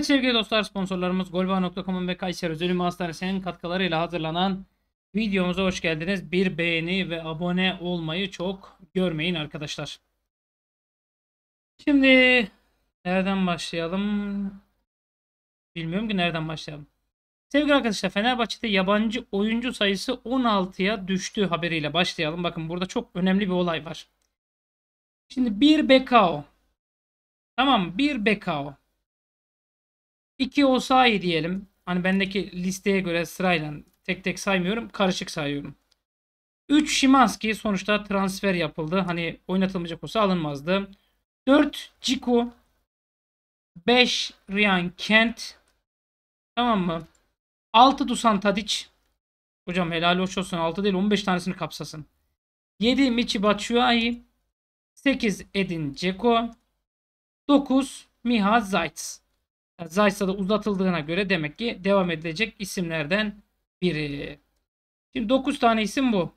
Evet sevgili dostlar sponsorlarımız golba.com'un ve Kayseri Özel Hastanesi'nin katkılarıyla hazırlanan videomuza hoş geldiniz. Bir beğeni ve abone olmayı çok görmeyin arkadaşlar. Şimdi nereden başlayalım? Bilmiyorum ki nereden başlayalım. Sevgili arkadaşlar Fenerbahçe'de yabancı oyuncu sayısı 16'ya düştü haberiyle başlayalım. Bakın burada çok önemli bir olay var. Şimdi bir Bekao. Tamam bir Bekao. 2 Osayi diyelim. Hani bendeki listeye göre sırayla tek tek saymıyorum. Karışık sayıyorum. 3 Şimanski sonuçta transfer yapıldı. Hani oynatılmayacak olsa alınmazdı. 4 Ciku 5 Ryan Kent Tamam mı? 6 Dusan Tadic Hocam helal hoş olsun 6 değil 15 tanesini kapsasın. 7 Michi Batshuayi 8 Edin Dzeko 9 Miha Zayt's ee, Zaysa da uzatıldığına göre demek ki devam edilecek isimlerden biri. Şimdi 9 tane isim bu.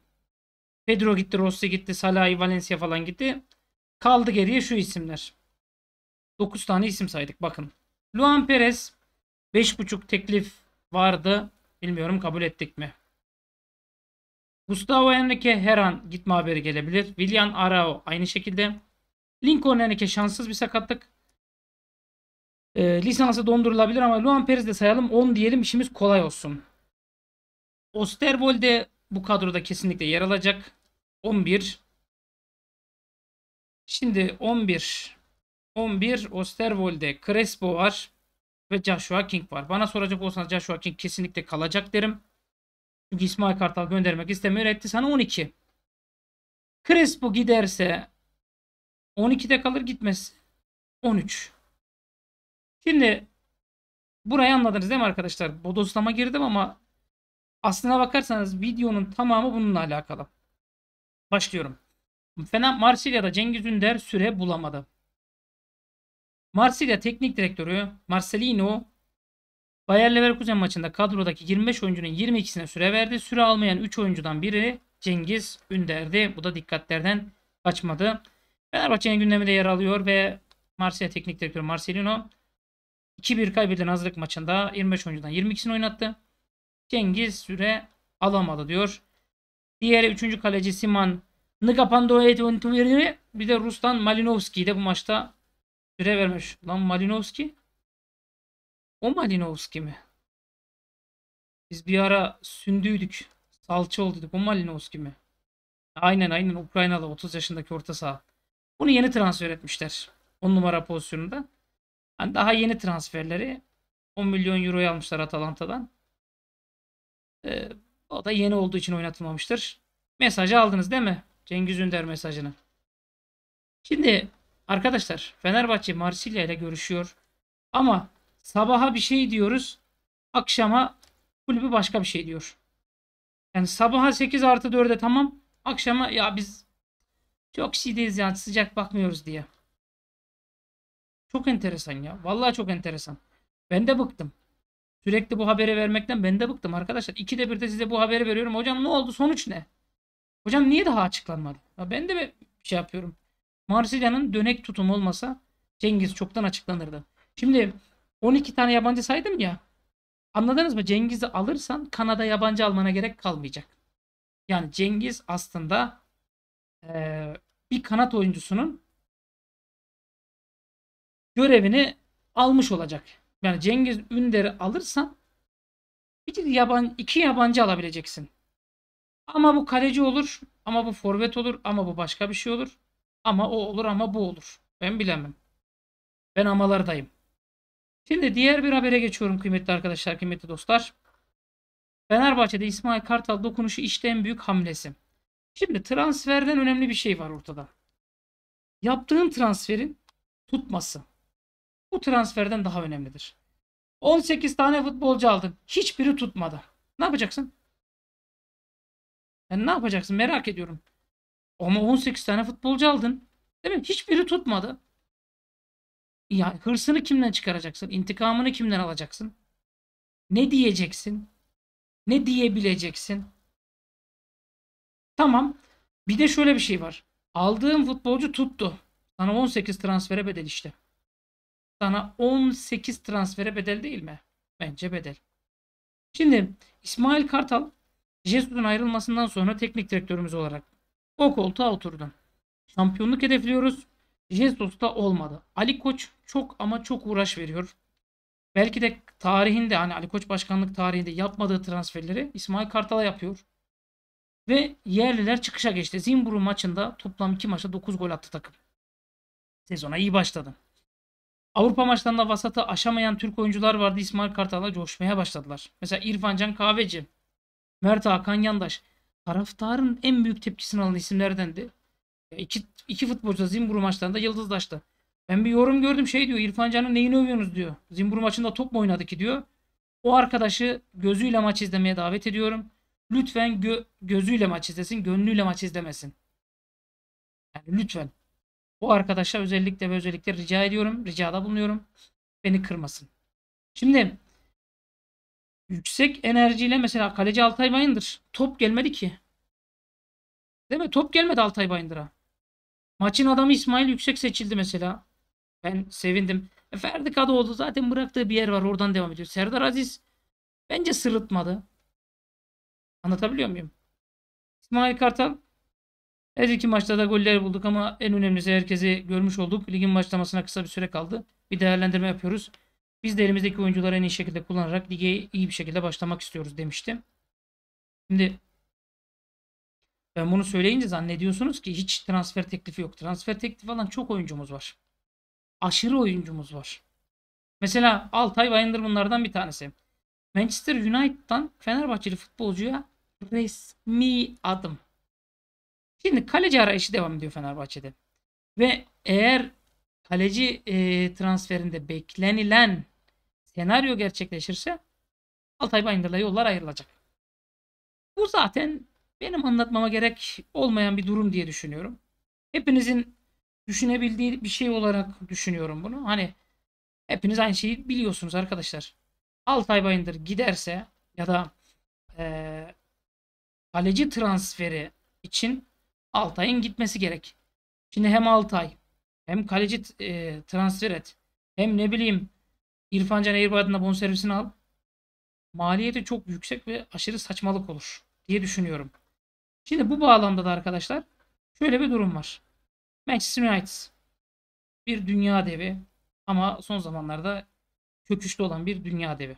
Pedro gitti, Rossi gitti, Salahi, Valencia falan gitti. Kaldı geriye şu isimler. 9 tane isim saydık bakın. Luan Perez 5.5 teklif vardı. Bilmiyorum kabul ettik mi? Gustavo Henrique her an gitme haberi gelebilir. William Arao aynı şekilde. Lincoln Henrique şanssız bir sakatlık. E, lisansı dondurulabilir ama Luan Perez de sayalım 10 diyelim işimiz kolay olsun. Osterwold'e bu kadroda kesinlikle yer alacak. 11. Şimdi 11. 11 Osterwold'e Crespo var ve Joshua King var. Bana soracak olsanız Joshua King kesinlikle kalacak derim. Çünkü İsmail Kartal göndermek istemiyor. Etti sana 12. Crespo giderse 12'de kalır gitmez. 13. Şimdi burayı anladınız değil mi arkadaşlar? Bodoslama girdim ama aslına bakarsanız videonun tamamı bununla alakalı. Başlıyorum. Fena Marsilya'da Cengiz Ünder süre bulamadı. Marsilya teknik direktörü Marcelino Bayer Leverkusen maçında kadrodaki 25 oyuncunun 22'sine süre verdi. Süre almayan 3 oyuncudan biri Cengiz Ünder'di. Bu da dikkatlerden kaçmadı. Fenerbahçe'nin de yer alıyor ve Marsilya teknik direktörü Marcelino 2-1 kaybeden hazırlık maçında 25 oyuncudan 22'sini oynattı. Cengiz süre alamadı diyor. Diğeri 3. kaleci Siman Nkapandoye bir de Rus'tan Malinovski de bu maçta süre vermiş. Lan Malinovski o Malinovski mi? Biz bir ara sündüydük. Salça olduyduk. O Malinovski mi? Aynen aynen Ukraynalı 30 yaşındaki orta saha. Bunu yeni transfer etmişler. 10 numara pozisyonunda. Yani daha yeni transferleri 10 milyon euroya almışlar Atalanta'dan. Ee, o da yeni olduğu için oynatılmamıştır. Mesajı aldınız değil mi? Cengiz Ünder mesajını. Şimdi arkadaşlar Fenerbahçe Marsilya ile görüşüyor. Ama sabaha bir şey diyoruz. Akşama kulübü başka bir şey diyor. Yani sabaha 8 artı 4'e tamam. Akşama ya biz çok şideyiz yani sıcak bakmıyoruz diye. Çok enteresan ya. Vallahi çok enteresan. Ben de bıktım. Sürekli bu haberi vermekten ben de bıktım arkadaşlar. İkide bir de size bu haberi veriyorum. Hocam ne oldu? Sonuç ne? Hocam niye daha açıklanmadı? Ya ben de bir şey yapıyorum. Marsilya'nın dönek tutumu olmasa Cengiz çoktan açıklanırdı. Şimdi 12 tane yabancı saydım ya. Anladınız mı? Cengiz'i alırsan Kanada yabancı almana gerek kalmayacak. Yani Cengiz aslında e, bir kanat oyuncusunun görevini almış olacak. Yani Cengiz Ünder'i alırsan bir yaban, iki yabancı alabileceksin. Ama bu kaleci olur, ama bu forvet olur, ama bu başka bir şey olur. Ama o olur, ama bu olur. Ben bilemem. Ben amalardayım. Şimdi diğer bir habere geçiyorum kıymetli arkadaşlar, kıymetli dostlar. Fenerbahçe'de İsmail Kartal dokunuşu işte en büyük hamlesi. Şimdi transferden önemli bir şey var ortada. Yaptığın transferin tutması. Bu transferden daha önemlidir. 18 tane futbolcu aldın. Hiçbiri tutmadı. Ne yapacaksın? Yani ne yapacaksın merak ediyorum. Ama 18 tane futbolcu aldın. Değil mi? Hiçbiri tutmadı. Ya hırsını kimden çıkaracaksın? İntikamını kimden alacaksın? Ne diyeceksin? Ne diyebileceksin? Tamam. Bir de şöyle bir şey var. Aldığın futbolcu tuttu. Sana 18 transfere bedel işte sana 18 transfere bedel değil mi? Bence bedel. Şimdi İsmail Kartal Jesus'un ayrılmasından sonra teknik direktörümüz olarak o koltuğa oturdu. Şampiyonluk hedefliyoruz. Jesus da olmadı. Ali Koç çok ama çok uğraş veriyor. Belki de tarihinde hani Ali Koç başkanlık tarihinde yapmadığı transferleri İsmail Kartal'a yapıyor. Ve yerliler çıkışa geçti. Zimbru maçında toplam 2 maçta 9 gol attı takım. Sezona iyi başladı. Avrupa maçlarında vasatı aşamayan Türk oyuncular vardı. İsmail Kartal'a coşmaya başladılar. Mesela İrfan Can Kahveci, Mert Hakan Yandaş. Taraftarın en büyük tepkisini alan isimlerdendi. İki iki futbolcu da Zimbur maçlarında yıldızlaştı. Ben bir yorum gördüm şey diyor İrfan Can'ın neyini övüyorsunuz diyor. Zimbur maçında top mu oynadı ki diyor. O arkadaşı gözüyle maç izlemeye davet ediyorum. Lütfen gö gözüyle maç izlesin, gönlüyle maç izlemesin. Yani lütfen. Bu arkadaşa özellikle ve özellikle rica ediyorum. Ricada bulunuyorum. Beni kırmasın. Şimdi yüksek enerjiyle mesela kaleci Altay Bayındır. Top gelmedi ki. Değil mi? Top gelmedi Altay Bayındır'a. Maçın adamı İsmail Yüksek seçildi mesela. Ben sevindim. E, Ferdi Kadıoğlu zaten bıraktığı bir yer var. Oradan devam ediyor. Serdar Aziz bence sırıtmadı. Anlatabiliyor muyum? İsmail Kartal her iki maçta da goller bulduk ama en önemlisi herkesi görmüş olduk. Ligin başlamasına kısa bir süre kaldı. Bir değerlendirme yapıyoruz. Biz de elimizdeki oyuncuları en iyi şekilde kullanarak lige iyi bir şekilde başlamak istiyoruz demiştim. Şimdi ben bunu söyleyince zannediyorsunuz ki hiç transfer teklifi yok. Transfer teklifi falan çok oyuncumuz var. Aşırı oyuncumuz var. Mesela Altay Bayındır bunlardan bir tanesi. Manchester United'dan Fenerbahçeli futbolcuya resmi adım. Şimdi kaleci arayışı devam ediyor Fenerbahçe'de. Ve eğer kaleci e, transferinde beklenilen senaryo gerçekleşirse Altay Bayındır'la yollar ayrılacak. Bu zaten benim anlatmama gerek olmayan bir durum diye düşünüyorum. Hepinizin düşünebildiği bir şey olarak düşünüyorum bunu. Hani hepiniz aynı şeyi biliyorsunuz arkadaşlar. Altay Bayındır giderse ya da e, kaleci transferi için Altay'ın gitmesi gerek. Şimdi hem Altay hem kaleci e, transfer et. Hem ne bileyim İrfan Can Eğirbay'dan bonservisini al. Maliyeti çok yüksek ve aşırı saçmalık olur diye düşünüyorum. Şimdi bu bağlamda da arkadaşlar şöyle bir durum var. Manchester United bir dünya devi ama son zamanlarda köküşlü olan bir dünya devi.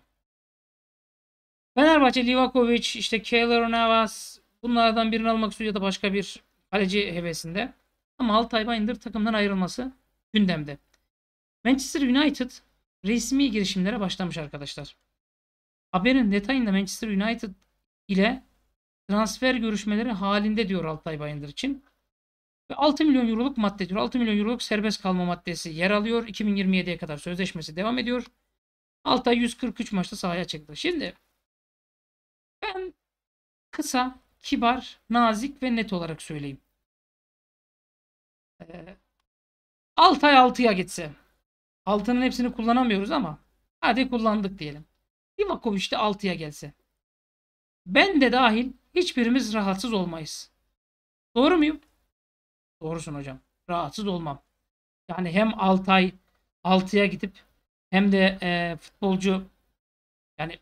Fenerbahçe, Livakovic, işte Keylor Navas bunlardan birini almak istiyor ya da başka bir kaleci hevesinde. Ama Altay Bayındır takımdan ayrılması gündemde. Manchester United resmi girişimlere başlamış arkadaşlar. Haberin detayında Manchester United ile transfer görüşmeleri halinde diyor Altay Bayındır için. Ve 6 milyon euroluk madde diyor. 6 milyon euroluk serbest kalma maddesi yer alıyor. 2027'ye kadar sözleşmesi devam ediyor. Altay 143 maçta sahaya çıktı. Şimdi ben kısa, kibar, nazik ve net olarak söyleyeyim. Ee, Altay 6 6'ya gitse. Altının hepsini kullanamıyoruz ama hadi kullandık diyelim. Livakovic de 6'ya gelse. Ben de dahil hiçbirimiz rahatsız olmayız. Doğru muyum? Doğrusun hocam. Rahatsız olmam. Yani hem Altay ay 6'ya gidip hem de e, futbolcu yani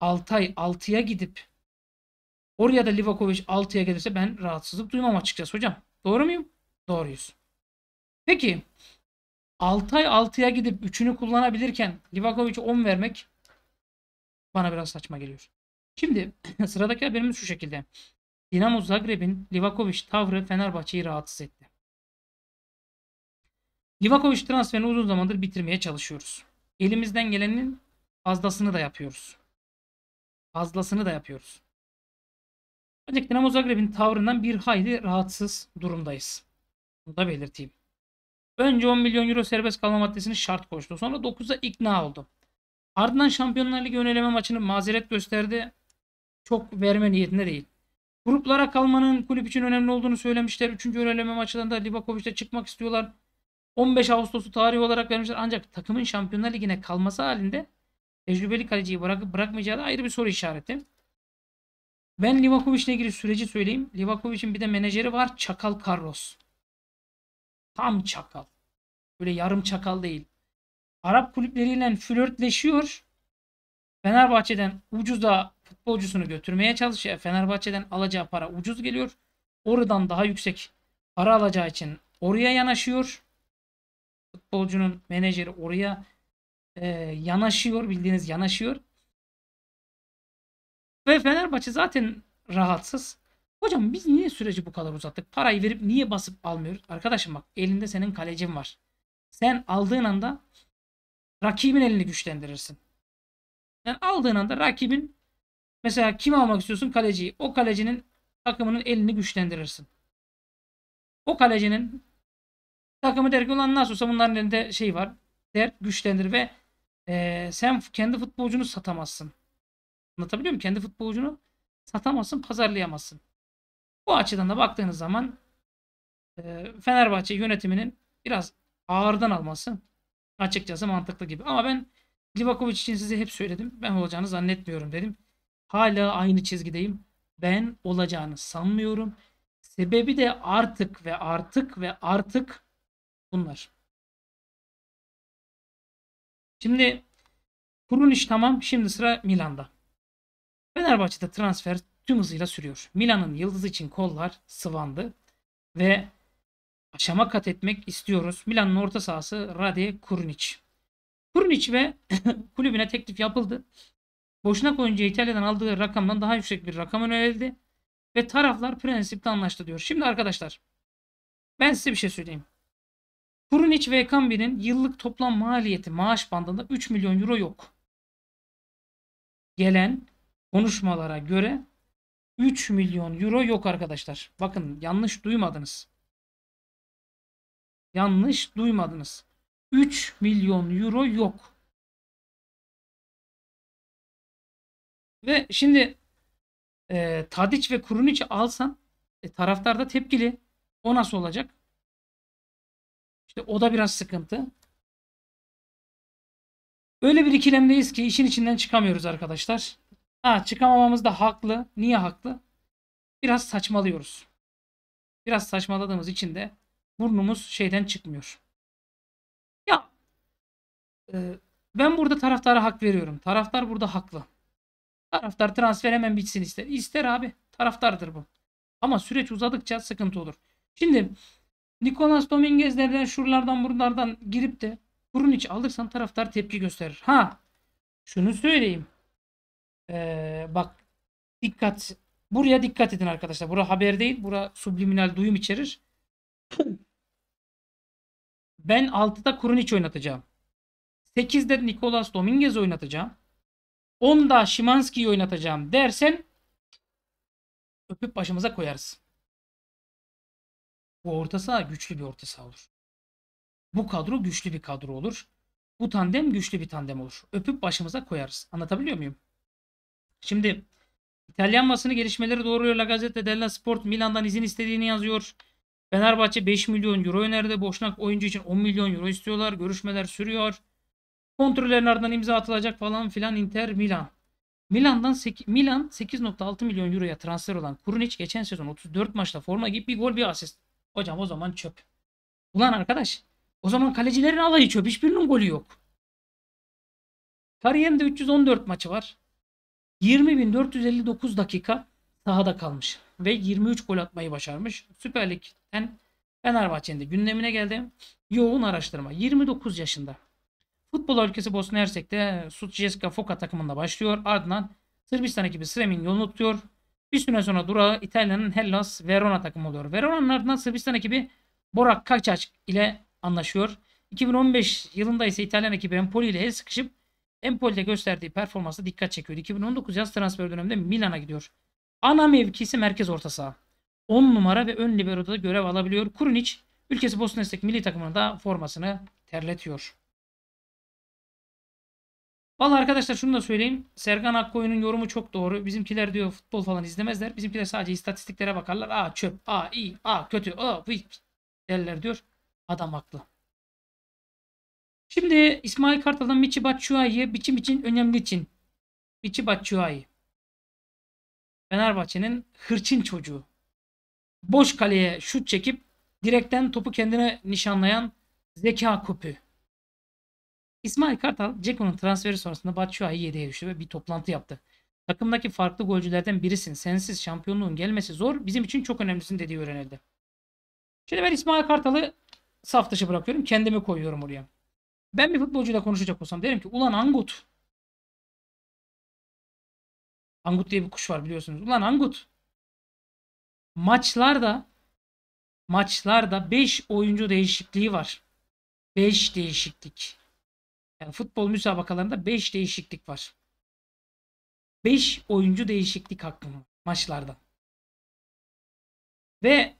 Altay ay 6'ya gidip oraya da Livakovic 6'ya gelirse ben rahatsızlık duymam açıkçası hocam. Doğru muyum? Doğruyuz. Peki 6 ay 6'ya gidip 3'ünü kullanabilirken Livakovic'e 10 vermek bana biraz saçma geliyor. Şimdi sıradaki haberimiz şu şekilde. Dinamo Zagreb'in Livakovic tavrı Fenerbahçe'yi rahatsız etti. Livakovic transferini uzun zamandır bitirmeye çalışıyoruz. Elimizden gelenin fazlasını da yapıyoruz. Fazlasını da yapıyoruz. Ancak Dinamo Zagreb'in tavrından bir hayli rahatsız durumdayız. Bunu da belirteyim. Önce 10 milyon euro serbest kalma maddesini şart koştu. Sonra 9'a ikna oldu. Ardından Şampiyonlar Ligi öneleme maçını mazeret gösterdi. Çok verme niyetinde değil. Gruplara kalmanın kulüp için önemli olduğunu söylemişler. Üçüncü öneleme maçlarında Livakovic'te çıkmak istiyorlar. 15 Ağustos'u tarihi olarak vermişler. Ancak takımın Şampiyonlar Ligi'ne kalması halinde tecrübeli kaleciyi bırakıp bırakmayacağı da ayrı bir soru işareti. Ben Livakovic'le ilgili süreci söyleyeyim. Livakovic'in bir de menajeri var. Çakal Carlos. Tam çakal. Böyle yarım çakal değil. Arap kulüpleriyle flörtleşiyor. Fenerbahçe'den ucuza futbolcusunu götürmeye çalışıyor. Fenerbahçe'den alacağı para ucuz geliyor. Oradan daha yüksek para alacağı için oraya yanaşıyor. Futbolcunun menajeri oraya e, yanaşıyor. Bildiğiniz yanaşıyor. Ve Fenerbahçe zaten rahatsız. Hocam biz niye süreci bu kadar uzattık? Parayı verip niye basıp almıyoruz? Arkadaşım bak elinde senin kalecin var. Sen aldığın anda rakibin elini güçlendirirsin. Yani aldığın anda rakibin mesela kim almak istiyorsun? Kaleciyi. O kalecinin takımının elini güçlendirirsin. O kalecinin takımı der ki ulan nasıl olsa bunların elinde şey var der güçlendir ve e, sen kendi futbolcunu satamazsın. Anlatabiliyor muyum? Kendi futbolcunu satamazsın, pazarlayamazsın. Bu açıdan da baktığınız zaman e, Fenerbahçe yönetiminin biraz ağırdan alması açıkçası mantıklı gibi. Ama ben Livakovic için size hep söyledim. Ben olacağını zannetmiyorum dedim. Hala aynı çizgideyim. Ben olacağını sanmıyorum. Sebebi de artık ve artık ve artık bunlar. Şimdi iş tamam. Şimdi sıra Milan'da. Fenerbahçe'de transfer tüm hızıyla sürüyor. Milan'ın yıldız için kollar sıvandı ve aşama kat etmek istiyoruz. Milan'ın orta sahası Rade Kurnic. Kurnic ve kulübüne teklif yapıldı. Boşuna oyuncu İtalya'dan aldığı rakamdan daha yüksek bir rakam önerildi. Ve taraflar prensipte anlaştı diyor. Şimdi arkadaşlar ben size bir şey söyleyeyim. Kurunic ve Ekambi'nin yıllık toplam maliyeti maaş bandında 3 milyon euro yok. Gelen konuşmalara göre 3 milyon euro yok arkadaşlar. Bakın yanlış duymadınız. Yanlış duymadınız. 3 milyon euro yok. Ve şimdi e, Tadic ve Kurunic'i alsan e, taraftar da tepkili. O nasıl olacak? İşte o da biraz sıkıntı. Öyle bir ikilemdeyiz ki işin içinden çıkamıyoruz arkadaşlar. Ha çıkamamamız da haklı. Niye haklı? Biraz saçmalıyoruz. Biraz saçmaladığımız için de burnumuz şeyden çıkmıyor. Ya e, ben burada taraftara hak veriyorum. Taraftar burada haklı. Taraftar transfer hemen bitsin ister. İster abi. Taraftardır bu. Ama süreç uzadıkça sıkıntı olur. Şimdi Nicolas Dominguez'lerden şuralardan buralardan girip de Kurunic alırsan taraftar tepki gösterir. Ha şunu söyleyeyim. Ee, bak dikkat. Buraya dikkat edin arkadaşlar. Bura haber değil. Bura subliminal duyum içerir. Ben 6'da Kurunic oynatacağım. 8'de Nicolas Dominguez oynatacağım. 10'da Şimanski'yi oynatacağım dersen öpüp başımıza koyarız. Bu orta saha güçlü bir orta saha olur. Bu kadro güçlü bir kadro olur. Bu tandem güçlü bir tandem olur. Öpüp başımıza koyarız. Anlatabiliyor muyum? Şimdi İtalyan basını gelişmeleri doğruyor. La Gazzetta della Sport Milan'dan izin istediğini yazıyor. Fenerbahçe 5 milyon euro önerdi. Boşnak oyuncu için 10 milyon euro istiyorlar. Görüşmeler sürüyor. Kontrollerin ardından imza atılacak falan filan Inter Milan. Milan'dan 8, Milan 8.6 milyon euroya transfer olan Kurunic geçen sezon 34 maçta forma giyip bir gol bir asist. Hocam o zaman çöp. Ulan arkadaş o zaman kalecilerin alayı çöp. Hiçbirinin golü yok. Kariyerinde 314 maçı var. 20.459 dakika sahada kalmış ve 23 gol atmayı başarmış. Süper Lig'den Fenerbahçe'nin de gündemine geldi. Yoğun araştırma. 29 yaşında. Futbol ülkesi Bosna Hersek'te Sutjeska Foka takımında başlıyor. Ardından Sırbistan ekibi Srem'in yolunu tutuyor. Bir süre sonra durağı İtalya'nın Hellas Verona takımı oluyor. Verona'nın ardından Sırbistan ekibi Borak Kaçaç ile anlaşıyor. 2015 yılında ise İtalyan ekibi Empoli ile el sıkışıp Empoli'de gösterdiği performansa dikkat çekiyor. 2019 yaz transfer döneminde Milan'a gidiyor. Ana mevkisi merkez orta saha. 10 numara ve ön libero'da da görev alabiliyor. Kurunic ülkesi Bosna Hersek milli takımında formasını terletiyor. Vallahi arkadaşlar şunu da söyleyeyim. Serkan Akkoyun'un yorumu çok doğru. Bizimkiler diyor futbol falan izlemezler. Bizimkiler sadece istatistiklere bakarlar. A çöp, A iyi, A kötü, A vık derler diyor. Adam haklı. Şimdi İsmail Kartal'ın Michi Batshuayi biçim için önemli için. Michi Batshuayi. Fenerbahçe'nin hırçın çocuğu. Boş kaleye şut çekip direkten topu kendine nişanlayan zeka küpü. İsmail Kartal, Ceko'nun transferi sonrasında Batshuayi yedeğe düştü ve bir toplantı yaptı. Takımdaki farklı golcülerden birisin. Sensiz şampiyonluğun gelmesi zor. Bizim için çok önemlisin dediği öğrenildi. Şimdi ben İsmail Kartal'ı saf dışı bırakıyorum. Kendimi koyuyorum oraya. Ben bir futbolcuyla konuşacak olsam derim ki ulan Angut. Angut diye bir kuş var biliyorsunuz. Ulan Angut. Maçlarda maçlarda 5 oyuncu değişikliği var. 5 değişiklik. Yani futbol müsabakalarında 5 değişiklik var. 5 oyuncu değişiklik hakkım maçlarda. Ve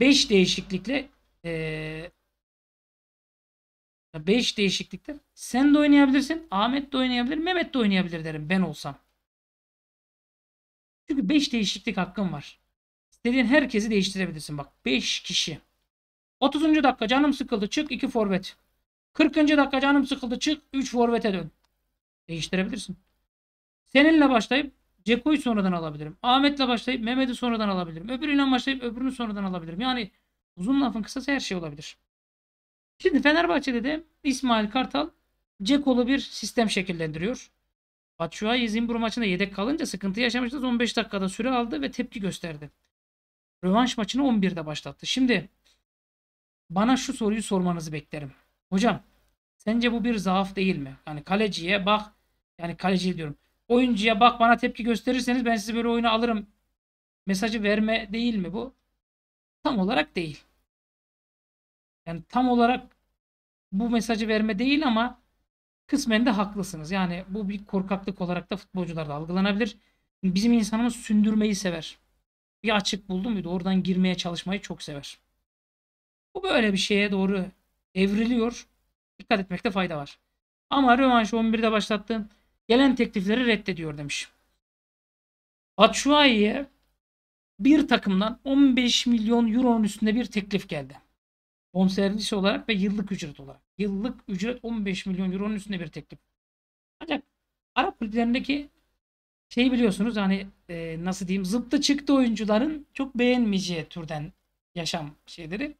5 değişiklikle e, 5 değişikliktir. Sen de oynayabilirsin. Ahmet de oynayabilir. Mehmet de oynayabilir derim ben olsam. Çünkü 5 değişiklik hakkım var. İstediğin herkesi değiştirebilirsin. Bak 5 kişi. 30. dakika canım sıkıldı. Çık 2 forvet. 40. dakika canım sıkıldı. Çık 3 forvete dön. Değiştirebilirsin. Seninle başlayıp Ceko'yu sonradan alabilirim. Ahmet'le başlayıp Mehmet'i sonradan alabilirim. Öbürüyle başlayıp öbürünü sonradan alabilirim. Yani uzun lafın kısası her şey olabilir. Şimdi Fenerbahçe'de de İsmail Kartal Cekolu bir sistem şekillendiriyor. Batshuayi Zimbor maçında yedek kalınca sıkıntı yaşamıştı. 15 dakikada süre aldı ve tepki gösterdi. Rövanş maçını 11'de başlattı. Şimdi bana şu soruyu sormanızı beklerim. Hocam sence bu bir zaaf değil mi? Yani kaleciye bak yani kaleci diyorum. Oyuncuya bak bana tepki gösterirseniz ben sizi böyle oyuna alırım mesajı verme değil mi bu? Tam olarak değil. Yani tam olarak bu mesajı verme değil ama kısmen de haklısınız. Yani bu bir korkaklık olarak da futbolcularda algılanabilir. Bizim insanımız sündürmeyi sever. Bir açık buldum bir de oradan girmeye çalışmayı çok sever. Bu böyle bir şeye doğru evriliyor. Dikkat etmekte fayda var. Ama rövanş 11'de başlattığım gelen teklifleri reddediyor demiş. Batshuayi'ye bir takımdan 15 milyon euronun üstünde bir teklif geldi bonservis olarak ve yıllık ücret olarak. Yıllık ücret 15 milyon euronun üstünde bir teklif. Ancak Arap ülkelerindeki şey biliyorsunuz hani e, nasıl diyeyim zıpta çıktı oyuncuların çok beğenmeyeceği türden yaşam şeyleri.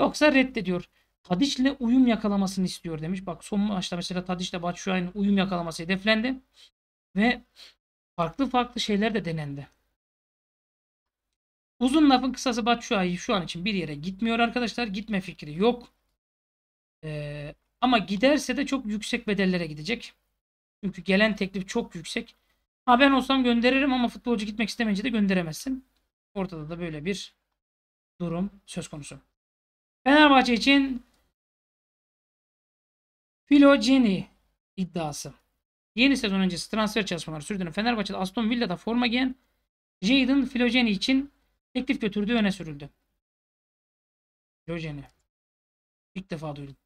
Yoksa reddediyor. Tadiç'le uyum yakalamasını istiyor demiş. Bak son maçta mesela Tadiç'le Batshuayi'nin uyum yakalaması hedeflendi. Ve farklı farklı şeyler de denendi. Uzun lafın kısası Batshuayi şu an için bir yere gitmiyor arkadaşlar. Gitme fikri yok. Ee, ama giderse de çok yüksek bedellere gidecek. Çünkü gelen teklif çok yüksek. Ha ben olsam gönderirim ama futbolcu gitmek istemeyince de gönderemezsin. Ortada da böyle bir durum söz konusu. Fenerbahçe için Filogeni iddiası. Yeni sezon öncesi transfer çalışmaları sürdüren Fenerbahçe'de Aston Villa'da forma giyen Jadon Filogeni için teklif götürdü öne sürüldü. Göjen'i. İlk defa duydum.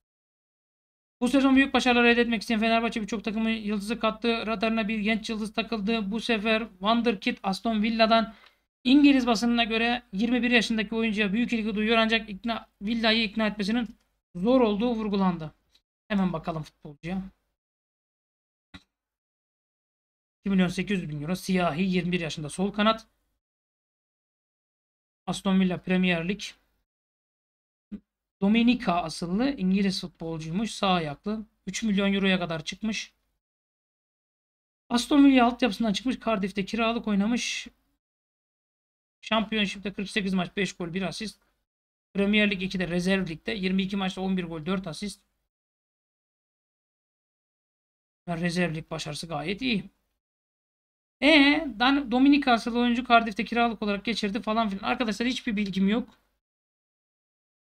Bu sezon büyük başarılar elde etmek isteyen Fenerbahçe birçok takımın yıldızı kattı. Radarına bir genç yıldız takıldı. Bu sefer Wanderkid Aston Villa'dan İngiliz basınına göre 21 yaşındaki oyuncuya büyük ilgi duyuyor ancak ikna, Villa'yı ikna etmesinin zor olduğu vurgulandı. Hemen bakalım futbolcuya. 2 milyon 800 bin euro. Siyahi 21 yaşında sol kanat. Aston Villa Premier Lig. Dominika asıllı İngiliz futbolcuymuş. Sağ ayaklı. 3 milyon euroya kadar çıkmış. Aston Villa altyapısından çıkmış. Cardiff'te kiralık oynamış. Şampiyonşipte 48 maç 5 gol 1 asist. Premier Lig 2'de rezerv ligde 22 maçta 11 gol 4 asist. Yani rezerv lig başarısı gayet iyi. E Dominik asıllı oyuncu Cardiff'te kiralık olarak geçirdi falan filan. Arkadaşlar hiçbir bilgim yok.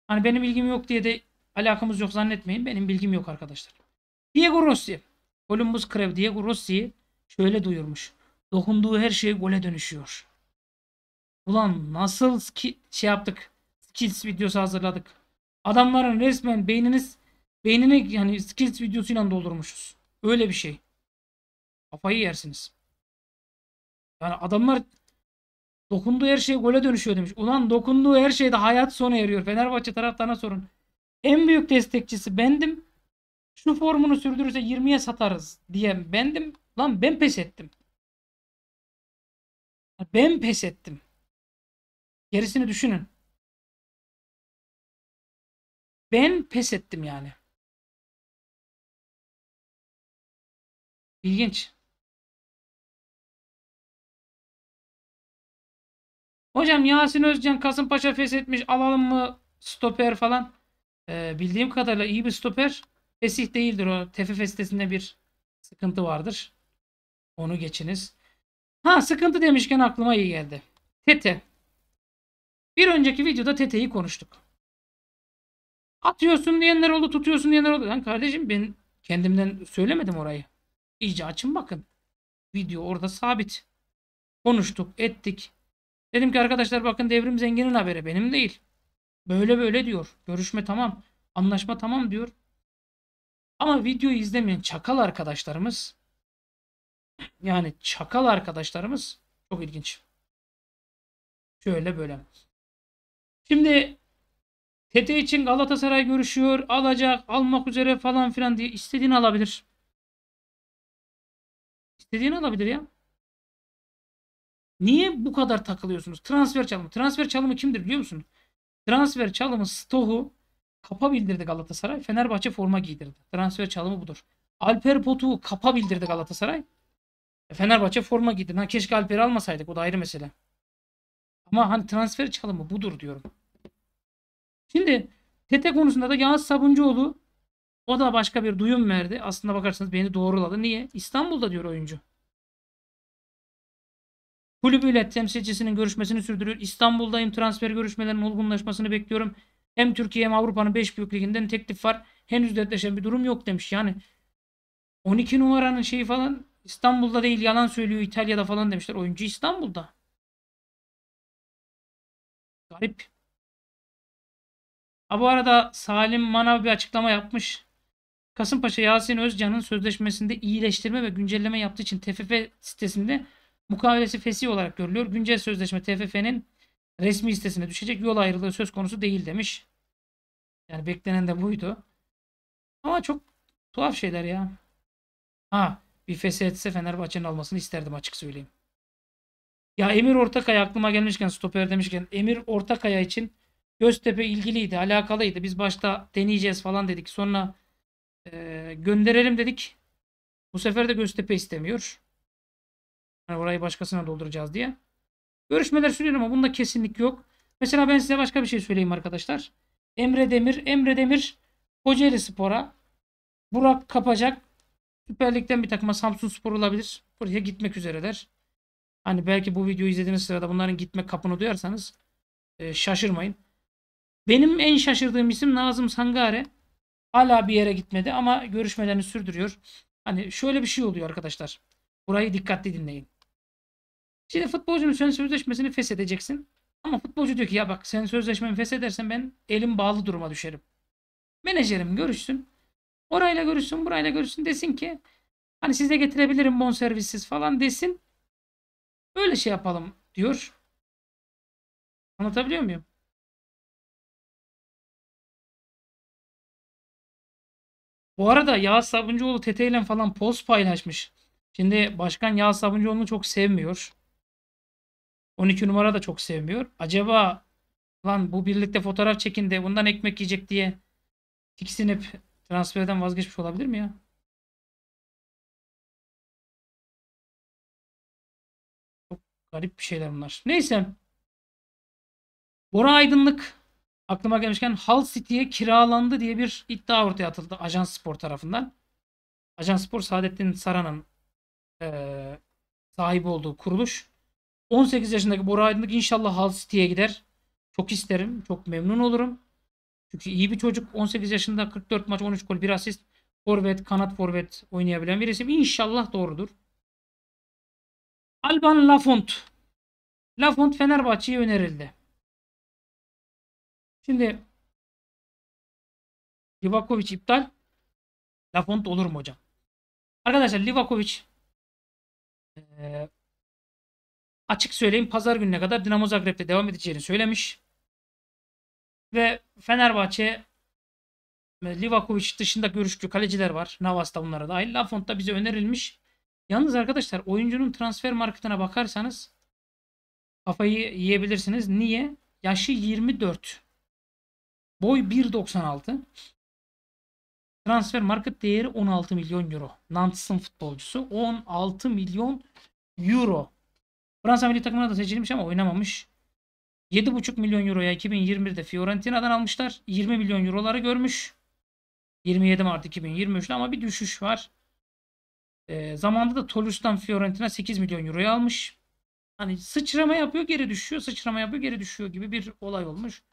Hani benim bilgim yok diye de alakamız yok zannetmeyin. Benim bilgim yok arkadaşlar. Diego Rossi. Columbus Crew Diego Rossi şöyle duyurmuş. Dokunduğu her şey gole dönüşüyor. Ulan nasıl ki şey yaptık. Skills videosu hazırladık. Adamların resmen beyniniz beynini yani skills videosuyla doldurmuşuz. Öyle bir şey. Kafayı yersiniz. Yani adamlar dokunduğu her şey gole dönüşüyor demiş. Ulan dokunduğu her şeyde hayat sona eriyor. Fenerbahçe taraftarına sorun. En büyük destekçisi bendim. Şu formunu sürdürürse 20'ye satarız diyen bendim. Lan ben pes ettim. Ben pes ettim. Gerisini düşünün. Ben pes ettim yani. İlginç. Hocam Yasin Özcan Kasımpaşa feshetmiş alalım mı stoper falan. Ee, bildiğim kadarıyla iyi bir stoper. Fesih değildir o. Tefe festesinde bir sıkıntı vardır. Onu geçiniz. Ha sıkıntı demişken aklıma iyi geldi. Tete. Bir önceki videoda Tete'yi konuştuk. Atıyorsun diyenler oldu, tutuyorsun diyenler oldu. Lan kardeşim ben kendimden söylemedim orayı. İyice açın bakın. Video orada sabit. Konuştuk, ettik. Dedim ki arkadaşlar bakın devrim zenginin haberi benim değil. Böyle böyle diyor. Görüşme tamam. Anlaşma tamam diyor. Ama videoyu izlemeyen çakal arkadaşlarımız yani çakal arkadaşlarımız çok ilginç. Şöyle böyle. Şimdi Tete için Galatasaray görüşüyor. Alacak, almak üzere falan filan diye istediğini alabilir. İstediğini alabilir ya. Niye bu kadar takılıyorsunuz? Transfer çalımı. Transfer çalımı kimdir biliyor musun? Transfer çalımı Stoh'u kapa bildirdi Galatasaray. Fenerbahçe forma giydirdi. Transfer çalımı budur. Alper Potu kapa bildirdi Galatasaray. E, Fenerbahçe forma giydirdi. Ha, keşke Alper'i almasaydık. O da ayrı mesele. Ama hani transfer çalımı budur diyorum. Şimdi Tete konusunda da Yağız Sabuncuoğlu o da başka bir duyum verdi. Aslında bakarsanız beni doğruladı. Niye? İstanbul'da diyor oyuncu. Kulübüyle temsilcisinin görüşmesini sürdürüyor. İstanbul'dayım. Transfer görüşmelerinin olgunlaşmasını bekliyorum. Hem Türkiye hem Avrupa'nın 5 büyük liginden teklif var. Henüz netleşen bir durum yok demiş. Yani 12 numaranın şeyi falan İstanbul'da değil yalan söylüyor İtalya'da falan demişler. Oyuncu İstanbul'da. Garip. Ha bu arada Salim Manav bir açıklama yapmış. Kasımpaşa Yasin Özcan'ın sözleşmesinde iyileştirme ve güncelleme yaptığı için TFF sitesinde mukavelesi fesih olarak görülüyor. Güncel sözleşme TFF'nin resmi listesine düşecek yol ayrılığı söz konusu değil demiş. Yani beklenen de buydu. Ama çok tuhaf şeyler ya. Ha bir fesih etse Fenerbahçe'nin almasını isterdim açık söyleyeyim. Ya Emir Ortakaya aklıma gelmişken stoper demişken Emir Ortakaya için Göztepe ilgiliydi, alakalıydı. Biz başta deneyeceğiz falan dedik. Sonra e, gönderelim dedik. Bu sefer de Göztepe istemiyor. Yani orayı başkasına dolduracağız diye. Görüşmeler sürüyor ama bunda kesinlik yok. Mesela ben size başka bir şey söyleyeyim arkadaşlar. Emre Demir, Emre Demir Kocaeli Spor'a Burak Kapacak Süper Lig'den bir takıma Samsun Spor olabilir. Buraya gitmek üzereler. Hani belki bu videoyu izlediğiniz sırada bunların gitme kapını duyarsanız e, şaşırmayın. Benim en şaşırdığım isim Nazım Sangare. Hala bir yere gitmedi ama görüşmelerini sürdürüyor. Hani şöyle bir şey oluyor arkadaşlar. Burayı dikkatli dinleyin. Şimdi futbolcunun sen sözleşmesini feshedeceksin. Ama futbolcu diyor ki ya bak sen sözleşmemi feshedersen ben elim bağlı duruma düşerim. Menajerim görüşsün. Orayla görüşsün burayla görüşsün desin ki hani size getirebilirim bonservissiz falan desin. Böyle şey yapalım diyor. Anlatabiliyor muyum? Bu arada Yağız Sabuncuoğlu Tete ile falan post paylaşmış. Şimdi başkan Yağız Sabuncuoğlu'nu çok sevmiyor. 12 numara da çok sevmiyor. Acaba lan bu birlikte fotoğraf çekin de bundan ekmek yiyecek diye tiksinip transferden vazgeçmiş olabilir mi ya? Çok garip bir şeyler bunlar. Neyse. Bora Aydınlık aklıma gelmişken Hull City'ye kiralandı diye bir iddia ortaya atıldı Ajans Spor tarafından. Ajans Spor Saadettin Saran'ın e, sahibi olduğu kuruluş. 18 yaşındaki Bora Aydınlık inşallah Hull City'ye gider. Çok isterim. Çok memnun olurum. Çünkü iyi bir çocuk. 18 yaşında 44 maç 13 gol 1 asist. Forvet, kanat forvet oynayabilen bir isim. İnşallah doğrudur. Alban Lafont. Lafont Fenerbahçe'ye önerildi. Şimdi Livakovic iptal. Lafont olur mu hocam? Arkadaşlar Livakovic e, açık söyleyeyim pazar gününe kadar Dinamo Zagreb'de devam edeceğini söylemiş. Ve Fenerbahçe e, Livakovic dışında görüşlü kaleciler var. Navas da bunlara dahil. Lafont da bize önerilmiş. Yalnız arkadaşlar oyuncunun transfer marketine bakarsanız kafayı yiyebilirsiniz. Niye? Yaşı 24. Boy 1.96. Transfer market değeri 16 milyon euro. Nants'ın futbolcusu 16 milyon euro. Fransa milli takımına da seçilmiş ama oynamamış. 7,5 milyon euroya 2021'de Fiorentina'dan almışlar. 20 milyon euroları görmüş. 27 Mart 2023'te ama bir düşüş var. E, ee, zamanında da Toulouse'dan Fiorentina 8 milyon euroya almış. Hani sıçrama yapıyor geri düşüyor, sıçrama yapıyor geri düşüyor gibi bir olay olmuş.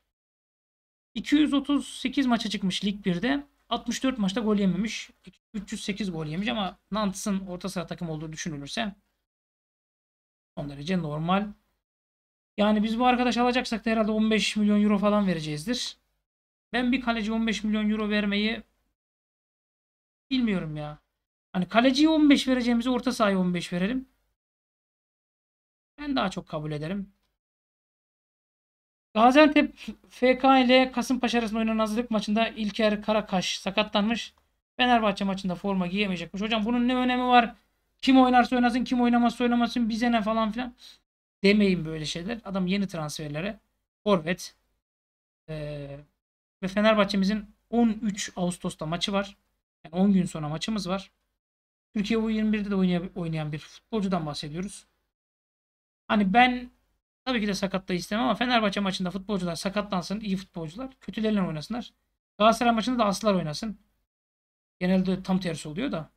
238 maça çıkmış Lig 1'de. 64 maçta gol yememiş. 308 gol yemiş ama Nantes'ın orta saha takım olduğu düşünülürse Son derece normal. Yani biz bu arkadaş alacaksak da herhalde 15 milyon euro falan vereceğizdir. Ben bir kaleci 15 milyon euro vermeyi bilmiyorum ya. Hani kaleciyi 15 vereceğimizi orta sahaya 15 verelim. Ben daha çok kabul ederim. Gaziantep FK ile Kasımpaşa arasında oynanan hazırlık maçında İlker Karakaş sakatlanmış. Fenerbahçe maçında forma giyemeyecekmiş. Hocam bunun ne önemi var? Kim oynarsa oynasın, kim oynamazsa oynamasın bize ne falan filan. Demeyin böyle şeyler. Adam yeni transferlere forvet ee, ve Fenerbahçe'mizin 13 Ağustos'ta maçı var. Yani 10 gün sonra maçımız var. Türkiye U21'de de oynayan bir futbolcudan bahsediyoruz. Hani ben tabii ki de sakatlığı istemem ama Fenerbahçe maçında futbolcular sakatlansın, iyi futbolcular. Kötülerle oynasınlar. Galatasaray maçında da aslar oynasın. Genelde tam tersi oluyor da.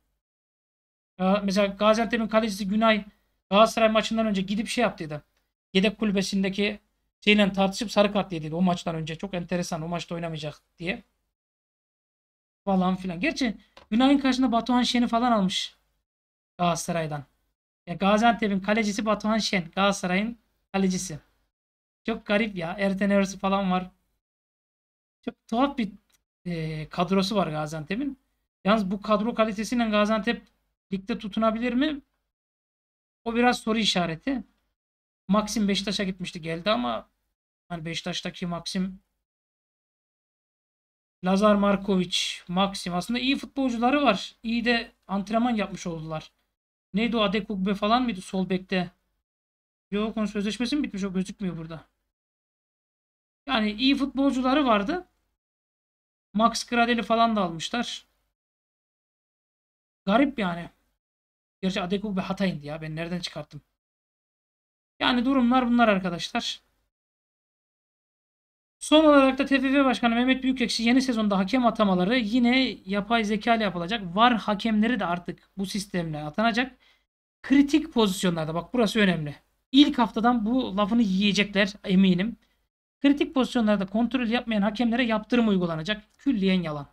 Ee, mesela Gaziantep'in kalecisi Günay Galatasaray maçından önce gidip şey yaptıydı. Yedek kulübesindeki şeyle tartışıp sarı kart yediydi o maçtan önce. Çok enteresan o maçta oynamayacak diye. Falan filan. Gerçi Günay'ın karşısında Batuhan Şen'i falan almış Galatasaray'dan. Ya Gaziantep'in kalecisi Batuhan Şen. Galatasaray'ın kalecisi. Çok garip ya. Erten Eros'u falan var. Çok tuhaf bir e, kadrosu var Gaziantep'in. Yalnız bu kadro kalitesiyle Gaziantep Ligde tutunabilir mi? O biraz soru işareti. Maxim Beşiktaş'a gitmişti geldi ama hani Beşiktaş'taki Maxim Lazar Markovic, Maxim aslında iyi futbolcuları var. İyi de antrenman yapmış oldular. Neydi o Adekugbe falan mıydı sol bekte? Yok onun sözleşmesi mi bitmiş o gözükmüyor burada. Yani iyi futbolcuları vardı. Max Gradeli falan da almışlar. Garip yani. Gerçi Adeku ve Hatay'ındı ya. Ben nereden çıkarttım? Yani durumlar bunlar arkadaşlar. Son olarak da TFF Başkanı Mehmet Büyükekşi yeni sezonda hakem atamaları yine yapay zeka ile yapılacak. VAR hakemleri de artık bu sistemle atanacak. Kritik pozisyonlarda bak burası önemli. İlk haftadan bu lafını yiyecekler eminim. Kritik pozisyonlarda kontrol yapmayan hakemlere yaptırım uygulanacak. Külliyen yalan.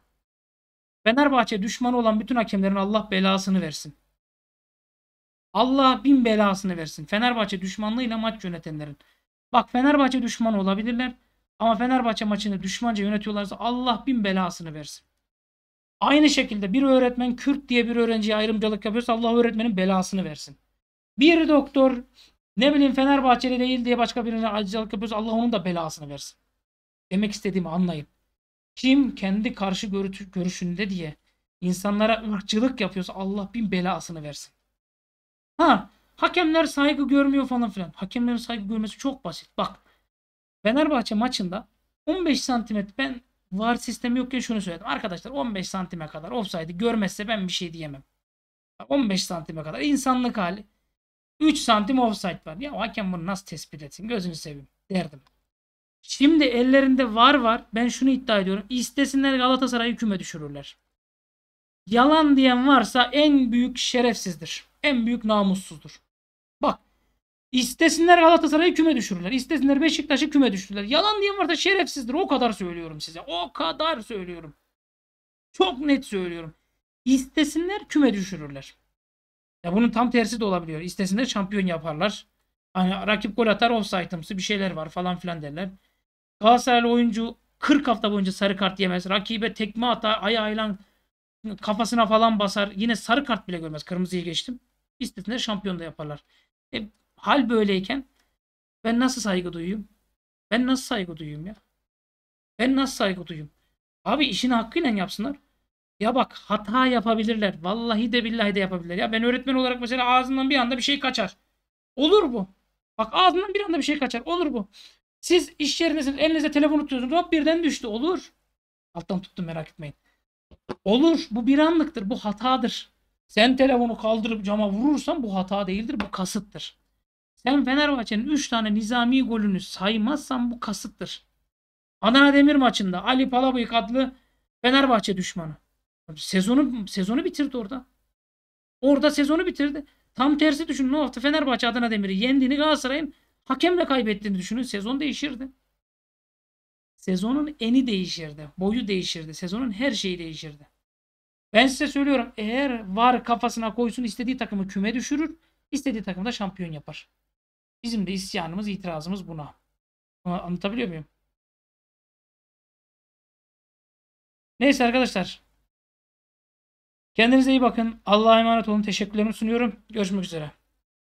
Fenerbahçe düşmanı olan bütün hakemlerin Allah belasını versin. Allah bin belasını versin. Fenerbahçe düşmanlığıyla maç yönetenlerin. Bak Fenerbahçe düşman olabilirler. Ama Fenerbahçe maçını düşmanca yönetiyorlarsa Allah bin belasını versin. Aynı şekilde bir öğretmen Kürt diye bir öğrenciye ayrımcılık yapıyorsa Allah öğretmenin belasını versin. Bir doktor ne bileyim Fenerbahçeli değil diye başka birine ayrımcılık yapıyorsa Allah onun da belasını versin. Demek istediğimi anlayın. Kim kendi karşı görüşünde diye insanlara ırkçılık yapıyorsa Allah bin belasını versin. Ha hakemler saygı görmüyor falan filan. Hakemlerin saygı görmesi çok basit. Bak Fenerbahçe maçında 15 santimetre ben var sistemi yokken şunu söyledim. Arkadaşlar 15 santime kadar offside'i görmezse ben bir şey diyemem. 15 santime kadar insanlık hali. 3 santim offside var. Ya hakem bunu nasıl tespit etsin? Gözünü seveyim derdim. Şimdi ellerinde var var. Ben şunu iddia ediyorum. İstesinler Galatasaray'ı küme düşürürler. Yalan diyen varsa en büyük şerefsizdir en büyük namussuzdur. Bak istesinler Galatasaray'ı küme düşürürler. İstesinler Beşiktaş'ı küme düşürürler. Yalan diyen da şerefsizdir. O kadar söylüyorum size. O kadar söylüyorum. Çok net söylüyorum. İstesinler küme düşürürler. Ya bunun tam tersi de olabiliyor. İstesinler şampiyon yaparlar. Hani rakip gol atar offside'ımsı bir şeyler var falan filan derler. Galatasaraylı oyuncu 40 hafta boyunca sarı kart yemez. Rakibe tekme atar, ayağıyla kafasına falan basar. Yine sarı kart bile görmez. Kırmızıyı geçtim. İstesinde şampiyon da yaparlar. E, hal böyleyken ben nasıl saygı duyayım? Ben nasıl saygı duyayım ya? Ben nasıl saygı duyayım? Abi işini hakkıyla yapsınlar. Ya bak hata yapabilirler. Vallahi de billahi de yapabilirler. Ya ben öğretmen olarak mesela ağzından bir anda bir şey kaçar. Olur bu. Bak ağzından bir anda bir şey kaçar. Olur bu. Siz iş yerinizin elinizde telefon tutuyorsunuz. Hop birden düştü. Olur. Alttan tuttum merak etmeyin. Olur. Bu bir anlıktır. Bu hatadır. Sen telefonu kaldırıp cama vurursan bu hata değildir, bu kasıttır. Sen Fenerbahçe'nin 3 tane nizami golünü saymazsan bu kasıttır. Adana Demir maçında Ali Palabıyık adlı Fenerbahçe düşmanı. Sezonu sezonu bitirdi orada. Orada sezonu bitirdi. Tam tersi düşünün. O hafta Fenerbahçe Adana Demir'i yendiğini Galatasaray'ın hakemle kaybettiğini düşünün. Sezon değişirdi. Sezonun eni değişirdi. Boyu değişirdi. Sezonun her şeyi değişirdi. Ben size söylüyorum eğer var kafasına koysun istediği takımı küme düşürür. istediği takımda şampiyon yapar. Bizim de isyanımız itirazımız buna. Anlatabiliyor muyum? Neyse arkadaşlar. Kendinize iyi bakın. Allah'a emanet olun. Teşekkürlerimi sunuyorum. Görüşmek üzere.